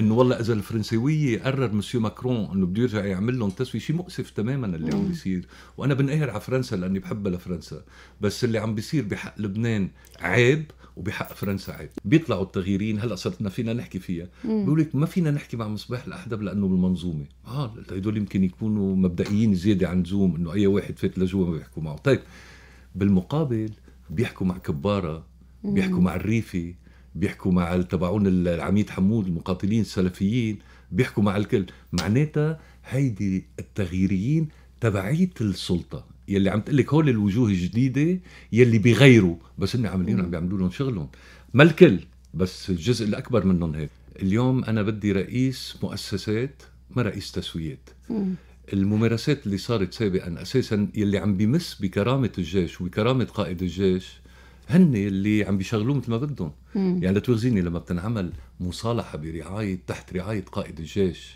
انه والله اذا الفرنسويه قرر مسيو ماكرون انه بده يرجع يعمل لهم تسويه شيء مؤسف تماما اللي عم بيصير وانا بنقهر على فرنسا لاني بحبها لفرنسا بس اللي عم بيصير بحق لبنان عيب وبحق فرنسا عيب بيطلعوا التغييرين هلا صرنا فينا نحكي فيها بيقول لك ما فينا نحكي مع مصباح الاحدب لانه بالمنظومه اه هدول يمكن يكونوا مبدئيين زياده عن زوم انه اي واحد فات لجوا ما بيحكوا معه طيب بالمقابل بيحكوا مع كباره بيحكوا مع الريفي بيحكوا مع تبعون العميد حمود المقاتلين السلفيين بيحكوا مع الكل معناتها هيدي التغييريين تبعيه السلطه يلي عم تقول لك هول الوجوه الجديده يلي بيغيروا بس هن عاملين عم بيعملوا لهم شغلهم ما الكل بس الجزء الاكبر منهم هيك اليوم انا بدي رئيس مؤسسات ما رئيس تسويات الممارسات اللي صارت سابقا اساسا يلي عم بيمس بكرامه الجيش وبكرامه قائد الجيش هن اللي عم بيشغلوه مثل ما بدهم مم. يعني لتورجيني لما بتنعمل مصالحه برعايه تحت رعايه قائد الجيش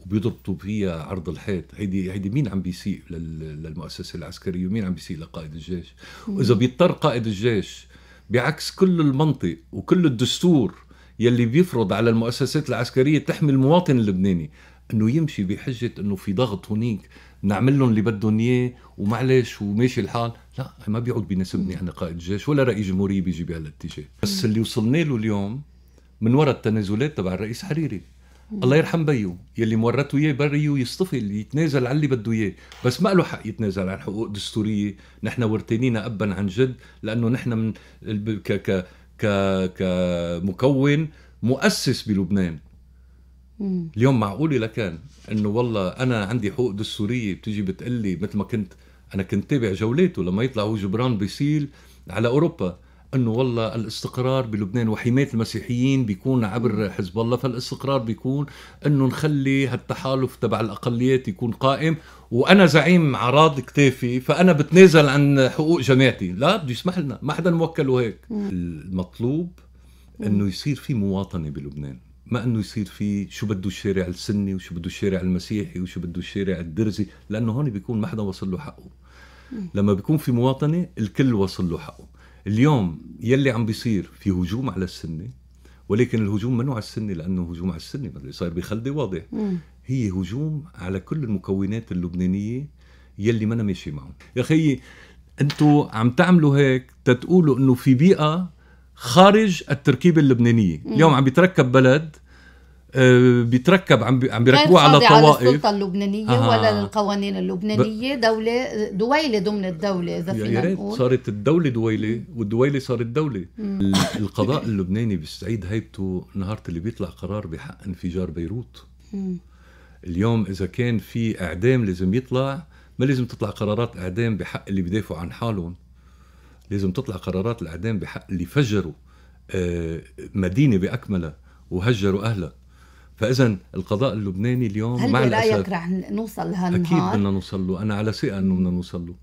وبيضبطوا فيها عرض الحيط هيدي هيدي مين عم بيسيء للمؤسسه العسكريه ومين عم بيسيء لقائد الجيش مم. واذا بيضطر قائد الجيش بعكس كل المنطق وكل الدستور يلي بيفرض على المؤسسات العسكريه تحمي المواطن اللبناني انه يمشي بحجه انه في ضغط هنيك نعمل لهم اللي بدهم اياه ومعلش وماشي الحال لا ما بيعود بيناسبني انا قائد جيش ولا رئيس جمهوريه بيجي بهالاتجاه بس اللي وصلنا له اليوم من وراء التنازلات تبع الرئيس حريري الله يرحم بيو يلي مورته اياه بريو يصطفي اللي يتنازل على اللي بده اياه بس ما له حق يتنازل عن حقوق دستوريه نحن ورتانينا ابا عن جد لانه نحن من ك ك ك كمكون مؤسس بلبنان مم. اليوم معقولة لكان انه والله انا عندي حقوق دستوريه بتيجي بتقلي مثل ما كنت انا كنت تابع جولاته لما يطلع هو جبران بيسيل على اوروبا انه والله الاستقرار بلبنان وحمايه المسيحيين بيكون عبر حزب الله فالاستقرار بيكون انه نخلي هالتحالف تبع الاقليات يكون قائم وانا زعيم عراض كتافي فانا بتنازل عن حقوق جماعتي لا بده يسمح لنا ما حدا موكله هيك المطلوب انه يصير في مواطنه بلبنان ما انه يصير في شو بده الشارع السني وشو بده الشارع المسيحي وشو بده الشارع الدرزي لانه هون بيكون ما حدا وصل له حقه لما بيكون في مواطنه الكل وصل له حقه اليوم يلي عم بيصير في هجوم على السني ولكن الهجوم منه على السني لانه هجوم على السني اللي صاير بخلدي واضح هي هجوم على كل المكونات اللبنانيه يلي ما انا ماشي معهم يا اخي انتوا عم تعملوا هيك تتقولوا انه في بيئه خارج التركيبه اللبنانيه اليوم عم بيتركب بلد آه، بيتركب عم عم بيركبوه على طوائف على السلطه اللبنانيه آه. ولا القوانين اللبنانيه ب... دوله دويله ضمن الدوله اذا فينا نقول صارت الدوله دويله والدويله صارت دوله مم. القضاء اللبناني بيستعيد هيبته نهار اللي بيطلع قرار بحق انفجار بيروت مم. اليوم اذا كان في اعدام لازم يطلع ما لازم تطلع قرارات اعدام بحق اللي بيدافعوا عن حالهم لازم تطلع قرارات الاعدام بحق اللي فجروا آه، مدينه باكملها وهجروا اهلها فاذا القضاء اللبناني اليوم هل مع برايك رح نوصل لهالنهار؟ اكيد بدنا نوصل له انا على ثقه انه بدنا نوصل له